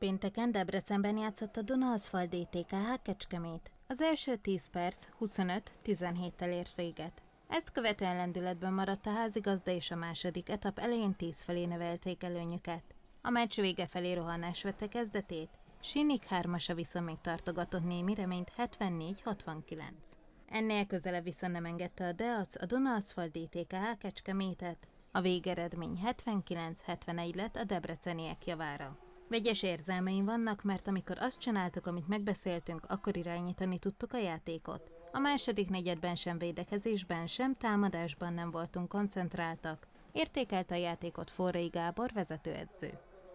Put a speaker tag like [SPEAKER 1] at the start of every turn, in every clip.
[SPEAKER 1] Pénteken Debrecenben játszott a Duna Aszfal DTKH Kecskemét. Az első 10 perc 25-17-tel ért véget. Ezt követően lendületben maradt a házigazda és a második etap elején 10 felé növelték előnyüket. A meccs vége felé rohanás vette kezdetét, Sinik hármasa vissza még tartogatott némi reményt 74-69. Ennél közelebb vissza nem engedte a Deac a Duna Aszfalt DTKH Kecskemétet. A végeredmény 79-71 lett a debreceniek javára. Vegyes érzelmeim vannak, mert amikor azt csináltuk, amit megbeszéltünk, akkor irányítani tudtuk a játékot. A második negyedben sem védekezésben, sem támadásban nem voltunk koncentráltak. Értékelte a játékot Forrai Gábor vezetőedző.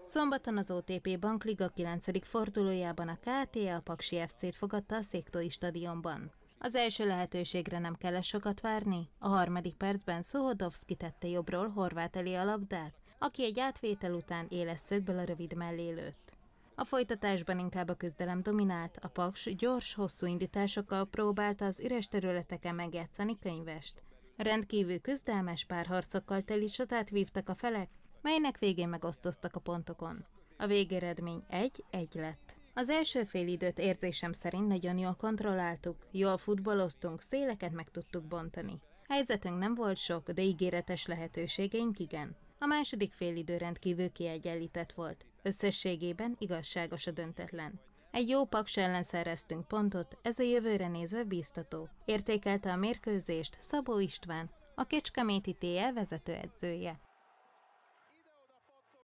[SPEAKER 1] Szombaton az OTP Bank Liga 9. fordulójában a KTA a Paksi FC-t fogadta a Széktói stadionban. Az első lehetőségre nem kellett sokat várni, a harmadik percben Szohodovszki tette jobbról Horvát elé a labdát, aki egy átvétel után éles szögből a rövid mellé lőtt. A folytatásban inkább a közdelem dominált, a paks gyors, hosszú indításokkal próbálta az üres területeken megjátszani könyvest. Rendkívül küzdelmes párharcokkal teli csatát vívtak a felek, melynek végén megosztoztak a pontokon. A végeredmény 1-1 lett. Az első fél időt érzésem szerint nagyon jól kontrolláltuk, jól futballoztunk, széleket meg tudtuk bontani. Helyzetünk nem volt sok, de ígéretes lehetőségeink igen. A második félidő rendkívül kiegyenlített volt. Összességében igazságos a döntetlen. Egy jó paks ellen szereztünk pontot, ez a jövőre nézve biztató. Értékelte a mérkőzést Szabó István, a Kecskeméti TL vezetőedzője.